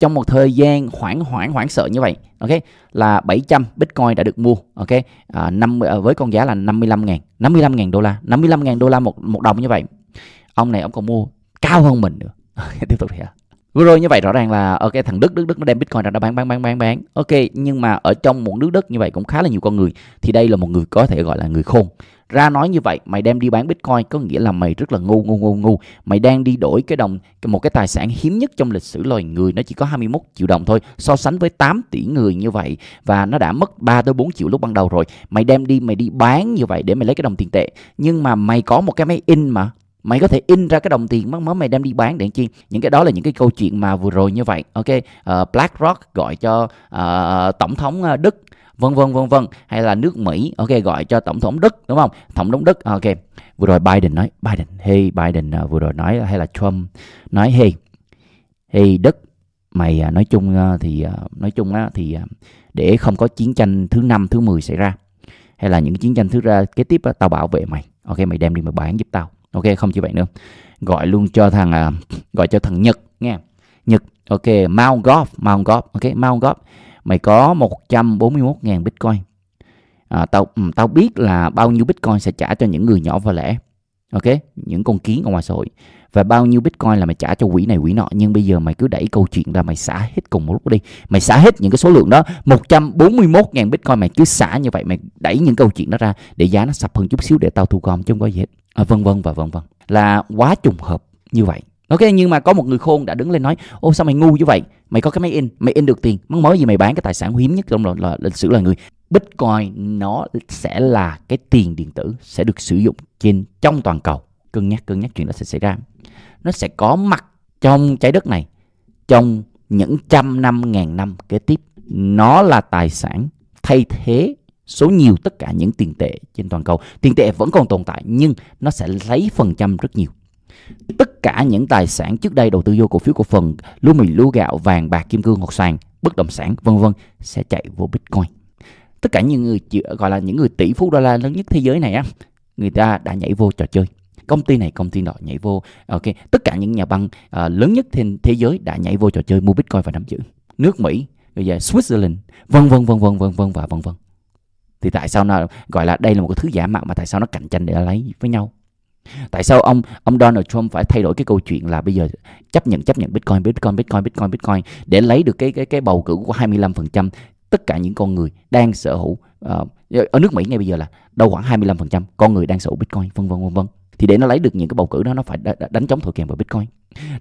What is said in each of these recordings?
trong một thời gian hoảng hoảng hoảng sợ như vậy ok là 700 Bitcoin đã được mua ok à, 50, à, với con giá là 55 ngàn 55 ngàn đô la 55 ngàn đô la một một đồng như vậy ông này ông còn mua cao hơn mình nữa tiếp tục thì Vừa rồi như vậy rõ ràng là ok thằng Đức Đức Đức nó đem Bitcoin ra nó bán bán bán bán bán. Ok, nhưng mà ở trong một nước Đức như vậy cũng khá là nhiều con người thì đây là một người có thể gọi là người khôn. Ra nói như vậy, mày đem đi bán Bitcoin có nghĩa là mày rất là ngu ngu ngu ngu. Mày đang đi đổi cái đồng một cái tài sản hiếm nhất trong lịch sử loài người nó chỉ có 21 triệu đồng thôi, so sánh với 8 tỷ người như vậy và nó đã mất 3 tới 4 triệu lúc ban đầu rồi. Mày đem đi mày đi bán như vậy để mày lấy cái đồng tiền tệ. Nhưng mà mày có một cái máy in mà mày có thể in ra cái đồng tiền mắc mớ mày đem đi bán để chi những cái đó là những cái câu chuyện mà vừa rồi như vậy ok uh, BlackRock gọi cho uh, tổng thống ờ, Đức vân vân vân vân hay là nước Mỹ ok gọi cho tổng thống Đức đúng không tổng thống Đức ok vừa rồi Biden nói Biden hey Biden uh, vừa rồi nói hay là Trump nói hey hey Đức mày uh, nói chung uh, thì uh, nói chung uh, thì uh, để không có chiến tranh thứ năm thứ 10 xảy ra hay là những chiến tranh thứ ra kế tiếp uh, tao bảo vệ mày ok mày đem đi mày bán giúp tao ok không chỉ vậy nữa gọi luôn cho thằng uh, gọi cho thằng nhật nghe nhật ok mount golf mount golf ok mount golf mày có 141.000 bitcoin à, tao ừ, tao biết là bao nhiêu bitcoin sẽ trả cho những người nhỏ và lẻ ok những con kiến ở ngoài xã hội và bao nhiêu bitcoin là mày trả cho quỹ này quỹ nọ nhưng bây giờ mày cứ đẩy câu chuyện ra mày xả hết cùng một lúc đi mày xả hết những cái số lượng đó 141.000 bitcoin mày cứ xả như vậy mày đẩy những câu chuyện đó ra để giá nó sập hơn chút xíu để tao thu gom chứ không có gì hết à, vân vân và vân vân là quá trùng hợp như vậy ok nhưng mà có một người khôn đã đứng lên nói ô sao mày ngu như vậy mày có cái máy in mày in được tiền mắc mới gì mày bán cái tài sản hiếm nhất trong là, là lịch sử là người bitcoin nó sẽ là cái tiền điện tử sẽ được sử dụng trên trong toàn cầu cân nhắc cân nhắc chuyện đó sẽ xảy ra nó sẽ có mặt trong trái đất này trong những trăm năm ngàn năm kế tiếp nó là tài sản thay thế số nhiều tất cả những tiền tệ trên toàn cầu. Tiền tệ vẫn còn tồn tại nhưng nó sẽ lấy phần trăm rất nhiều. Tất cả những tài sản trước đây đầu tư vô cổ phiếu cổ phần, lúa mì, lúa gạo, vàng, bạc, kim cương, hoặc sàn, bất động sản, vân vân sẽ chạy vô Bitcoin. Tất cả những người gọi là những người tỷ phú đô la lớn nhất thế giới này á, người ta đã nhảy vô trò chơi công ty này công ty nọ nhảy vô ok tất cả những nhà băng uh, lớn nhất trên thế giới đã nhảy vô trò chơi mua bitcoin và nắm giữ nước mỹ bây giờ switzerland vân vân vân vân vân vân và vân vân thì tại sao nó gọi là đây là một cái thứ giả mạo mà tại sao nó cạnh tranh để lấy với nhau tại sao ông ông Donald Trump phải thay đổi cái câu chuyện là bây giờ chấp nhận chấp nhận Bitcoin Bitcoin Bitcoin Bitcoin Bitcoin để lấy được cái cái cái bầu cử của 25% tất cả những con người đang sở hữu uh, ở nước Mỹ ngay bây giờ là đâu khoảng 25% con người đang sở hữu Bitcoin vân vân vân vân thì để nó lấy được những cái bầu cử đó nó phải đánh chống thổi kèm vào Bitcoin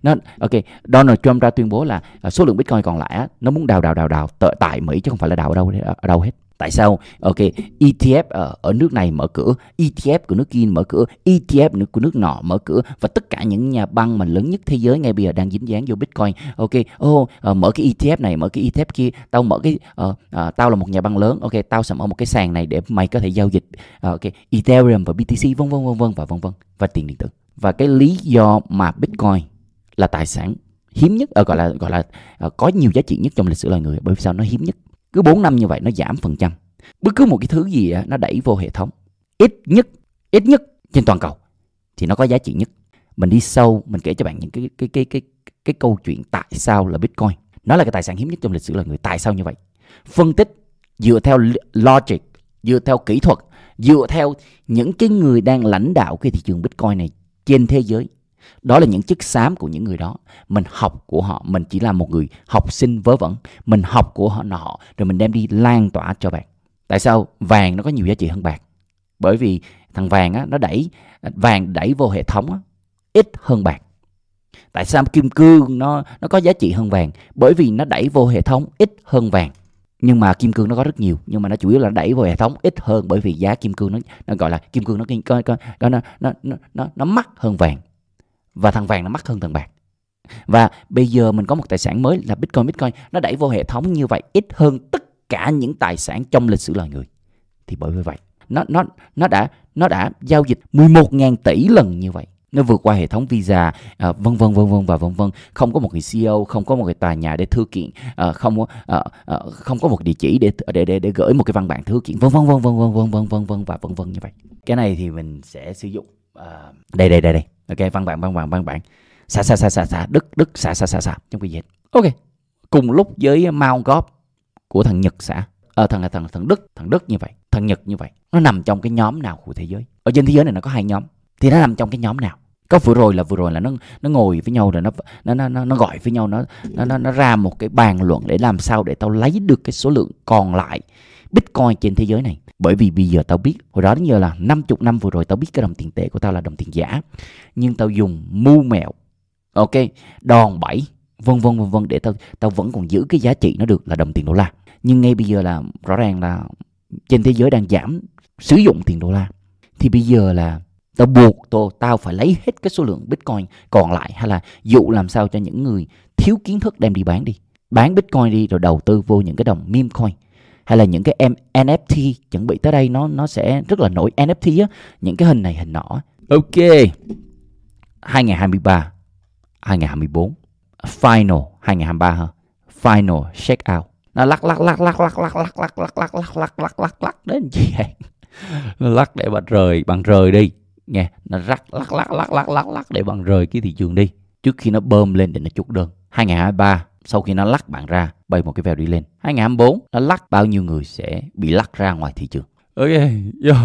nó ok Donald Trump ra tuyên bố là à, số lượng Bitcoin còn lại nó muốn đào đào đào đào tại Mỹ chứ không phải là đào ở đâu ở đâu hết Tại sao? Ok, ETF ở, ờ, ở nước này mở cửa, ETF của nước kia mở cửa, ETF của nước nọ mở cửa và tất cả những nhà băng mà lớn nhất thế giới ngay bây giờ đang dính dáng vô Bitcoin. Ok, oh, uh, mở cái ETF này, mở cái ETF kia, tao mở cái uh, uh, tao là một nhà băng lớn. Ok, tao sẽ mở một cái sàn này để mày có thể giao dịch uh, ok, Ethereum và BTC vân vân vân vân và vân vân và tiền điện tử. Và cái lý do mà Bitcoin là tài sản hiếm nhất ở uh, gọi là gọi là uh, có nhiều giá trị nhất trong lịch sử loài người bởi vì sao nó hiếm nhất cứ 4 năm như vậy nó giảm phần trăm bất cứ một cái thứ gì nó đẩy vô hệ thống ít nhất ít nhất trên toàn cầu thì nó có giá trị nhất mình đi sâu mình kể cho bạn những cái cái cái cái cái câu chuyện tại sao là bitcoin nó là cái tài sản hiếm nhất trong lịch sử loài người tại sao như vậy phân tích dựa theo logic dựa theo kỹ thuật dựa theo những cái người đang lãnh đạo cái thị trường bitcoin này trên thế giới đó là những chức xám của những người đó mình học của họ mình chỉ là một người học sinh vớ vẩn mình học của họ nọ rồi mình đem đi lan tỏa cho bạn tại sao vàng nó có nhiều giá trị hơn bạc bởi vì thằng vàng á, nó đẩy vàng đẩy vô hệ thống á, ít hơn bạc tại sao kim cương nó nó có giá trị hơn vàng bởi vì nó đẩy vô hệ thống ít hơn vàng nhưng mà kim cương nó có rất nhiều nhưng mà nó chủ yếu là đẩy vào hệ thống ít hơn bởi vì giá kim cương nó nó gọi là kim cương nó nó nó nó nó nó, nó mắc hơn vàng và thằng vàng nó mắc hơn thằng bạc và bây giờ mình có một tài sản mới là bitcoin bitcoin nó đẩy vô hệ thống như vậy ít hơn tất cả những tài sản trong lịch sử loài người thì bởi vì vậy nó nó nó đã nó đã giao dịch 11.000 tỷ lần như vậy nó vượt qua hệ thống visa à, vân vân vân vân và vân vân không có một người CEO không có một người tòa nhà để thư kiện à, không có à, không có một địa chỉ để để để để gửi một cái văn bản thư kiện vân vân vân vân vân vân vân vân và vân vân như vậy cái này thì mình sẽ sử dụng đây đây đây đây ok văn bản văn bản văn bản xả xả xả xả xả đức đức xả xả xả xả trong cái dịch ok cùng lúc với Mao góp của thằng nhật xả ờ, thằng thằng thằng đức thằng đức như vậy thằng nhật như vậy nó nằm trong cái nhóm nào của thế giới ở trên thế giới này nó có hai nhóm thì nó nằm trong cái nhóm nào có vừa rồi là vừa rồi là nó nó ngồi với nhau rồi nó nó nó nó, nó gọi với nhau nó, nó nó nó ra một cái bàn luận để làm sao để tao lấy được cái số lượng còn lại bitcoin trên thế giới này bởi vì bây giờ tao biết hồi đó đến giờ là 50 năm vừa rồi tao biết cái đồng tiền tệ của tao là đồng tiền giả nhưng tao dùng mưu mẹo ok đòn bẩy vân vân vân vân để tao tao vẫn còn giữ cái giá trị nó được là đồng tiền đô la nhưng ngay bây giờ là rõ ràng là trên thế giới đang giảm sử dụng tiền đô la thì bây giờ là tao buộc tôi tao phải lấy hết cái số lượng bitcoin còn lại hay là dụ làm sao cho những người thiếu kiến thức đem đi bán đi bán bitcoin đi rồi đầu tư vô những cái đồng meme coin hay là những cái em NFT chuẩn bị tới đây nó nó sẽ rất là nổi NFT á, những cái hình này hình nọ. Ok. 2023 2024 final 2023 ha. Final check out. Nó lắc lắc lắc lắc lắc lắc lắc lắc lắc lắc lắc lắc lắc lắc lắc đến chị vậy. Nó lắc để bạn rời, bạn rời đi nghe nó rắc lắc lắc lắc lắc lắc lắc để bằng rời cái thị trường đi trước khi nó bơm lên để nó chốt đơn 2023 sau khi nó lắc bạn ra bay một cái vèo đi lên 2024 nó lắc bao nhiêu người sẽ bị lắc ra ngoài thị trường ok yeah.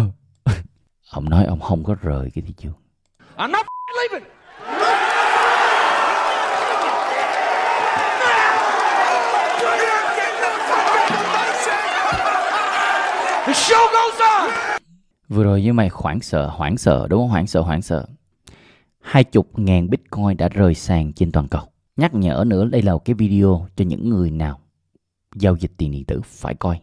ông nói ông không có rời cái thị trường I'm not leaving. The show goes on. Vừa rồi với mày hoảng sợ, hoảng sợ đúng không? Hoảng sợ, hoảng sợ. Hai chục ngàn Bitcoin đã rời sàn trên toàn cầu. Nhắc nhở nữa đây là một cái video cho những người nào giao dịch tiền điện tử phải coi.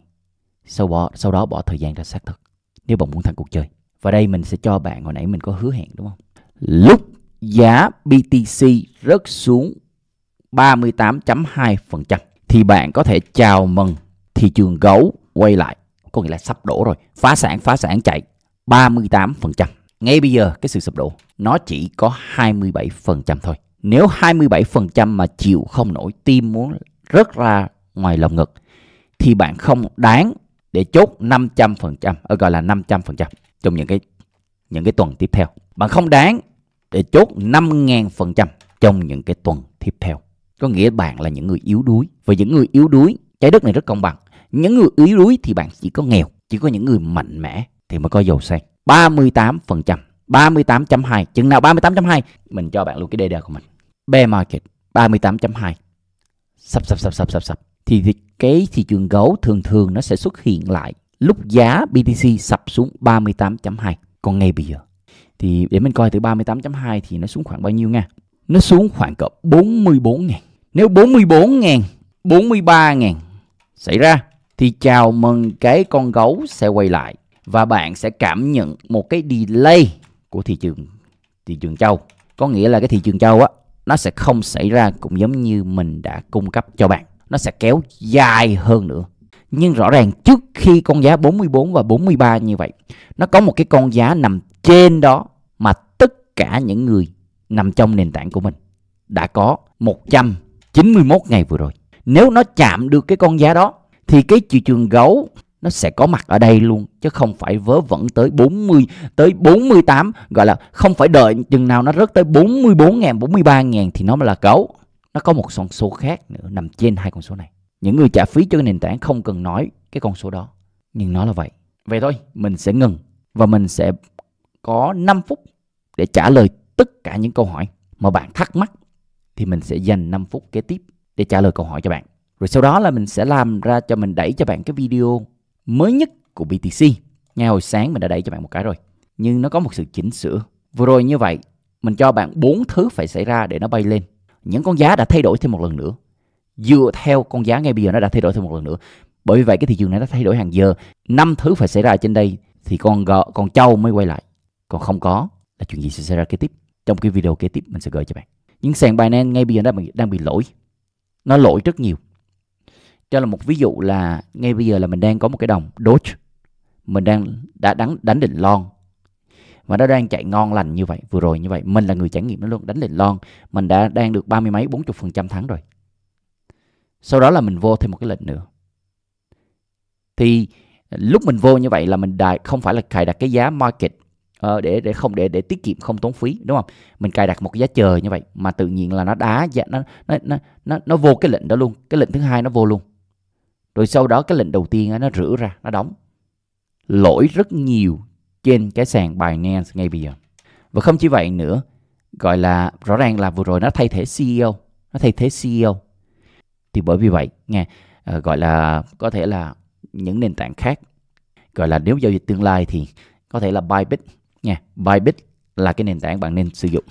Sau, bỏ, sau đó bỏ thời gian ra xác thực nếu bạn muốn tham cuộc chơi. Và đây mình sẽ cho bạn hồi nãy mình có hứa hẹn đúng không? Lúc giá BTC rớt xuống 38.2% thì bạn có thể chào mừng thị trường gấu quay lại. Có nghĩa là sắp đổ rồi. Phá sản, phá sản chạy 38%. Ngay bây giờ cái sự sụp đổ nó chỉ có 27% thôi. Nếu 27% mà chịu không nổi tim muốn rớt ra ngoài lồng ngực thì bạn không đáng để chốt 500%, ở ờ, gọi là 500% trong những cái những cái tuần tiếp theo. Bạn không đáng để chốt 5.000% trong những cái tuần tiếp theo. Có nghĩa bạn là những người yếu đuối. Và những người yếu đuối, trái đất này rất công bằng. Những người yếu đuối thì bạn chỉ có nghèo, chỉ có những người mạnh mẽ thì mới có giàu sang. 38%, 38.2, chừng nào 38.2 mình cho bạn luôn cái DDR của mình bear market 38.2 sập sập sập sập sập sập thì, thì cái thị trường gấu thường thường nó sẽ xuất hiện lại lúc giá BTC sập xuống 38.2 còn ngay bây giờ thì để mình coi từ 38.2 thì nó xuống khoảng bao nhiêu nha nó xuống khoảng cỡ 44 ngàn nếu 44 ngàn 43 ngàn xảy ra thì chào mừng cái con gấu sẽ quay lại và bạn sẽ cảm nhận một cái delay của thị trường thị trường châu có nghĩa là cái thị trường châu á nó sẽ không xảy ra cũng giống như mình đã cung cấp cho bạn nó sẽ kéo dài hơn nữa nhưng rõ ràng trước khi con giá 44 và 43 như vậy nó có một cái con giá nằm trên đó mà tất cả những người nằm trong nền tảng của mình đã có 191 ngày vừa rồi nếu nó chạm được cái con giá đó thì cái thị trường gấu nó sẽ có mặt ở đây luôn chứ không phải vớ vẩn tới 40 tới 48 gọi là không phải đợi chừng nào nó rớt tới 44.000 43.000 thì nó mới là gấu nó có một con số khác nữa nằm trên hai con số này những người trả phí cho nền tảng không cần nói cái con số đó nhưng nó là vậy vậy thôi mình sẽ ngừng và mình sẽ có 5 phút để trả lời tất cả những câu hỏi mà bạn thắc mắc thì mình sẽ dành 5 phút kế tiếp để trả lời câu hỏi cho bạn rồi sau đó là mình sẽ làm ra cho mình đẩy cho bạn cái video mới nhất của BTC. Ngay hồi sáng mình đã đẩy cho bạn một cái rồi. Nhưng nó có một sự chỉnh sửa. Vừa rồi như vậy, mình cho bạn bốn thứ phải xảy ra để nó bay lên. Những con giá đã thay đổi thêm một lần nữa. Dựa theo con giá ngay bây giờ nó đã thay đổi thêm một lần nữa. Bởi vì vậy cái thị trường này nó thay đổi hàng giờ. năm thứ phải xảy ra trên đây thì con gợ, con trâu mới quay lại. Còn không có là chuyện gì sẽ xảy ra kế tiếp. Trong cái video kế tiếp mình sẽ gửi cho bạn. những sàn Binance ngay bây giờ đang bị, đang bị lỗi. Nó lỗi rất nhiều cho là một ví dụ là ngay bây giờ là mình đang có một cái đồng Doge mình đang đã đánh đánh đỉnh lon và nó đang chạy ngon lành như vậy vừa rồi như vậy mình là người trải nghiệm nó luôn đánh đỉnh lon mình đã đang được ba mươi mấy bốn chục phần trăm thắng rồi sau đó là mình vô thêm một cái lệnh nữa thì lúc mình vô như vậy là mình đại không phải là cài đặt cái giá market uh, để để không để để tiết kiệm không tốn phí đúng không mình cài đặt một cái giá chờ như vậy mà tự nhiên là nó đá giá nó nó nó, nó vô cái lệnh đó luôn cái lệnh thứ hai nó vô luôn rồi sau đó cái lệnh đầu tiên đó, nó rửa ra nó đóng lỗi rất nhiều trên cái sàn Binance ngay bây giờ và không chỉ vậy nữa gọi là rõ ràng là vừa rồi nó thay thế CEO nó thay thế CEO thì bởi vì vậy nghe ờ, gọi là có thể là những nền tảng khác gọi là nếu giao dịch tương lai thì có thể là Bybit nha Bybit là cái nền tảng bạn nên sử dụng